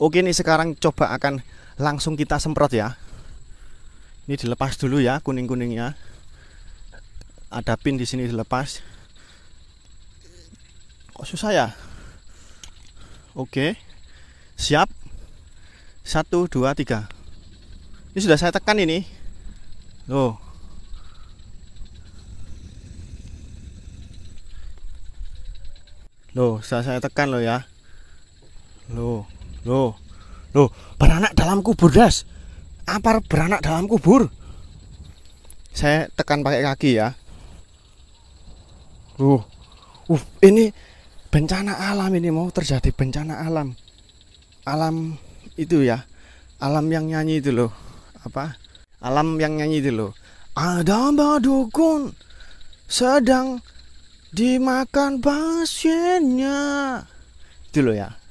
Oke ini sekarang coba akan langsung kita semprot ya Ini dilepas dulu ya kuning-kuningnya Ada pin di sini dilepas Kok susah ya Oke Siap satu, dua, tiga. Ini sudah saya tekan ini. Loh. Loh, sudah saya tekan loh ya. Loh, loh. Loh, beranak dalam kubur, Das. apa beranak dalam kubur. Saya tekan pakai kaki ya. Loh. Uh, ini bencana alam ini mau terjadi bencana alam. Alam itu ya alam yang nyanyi itu loh apa alam yang nyanyi itu loh ada badukun sedang dimakan pasiennya itu loh ya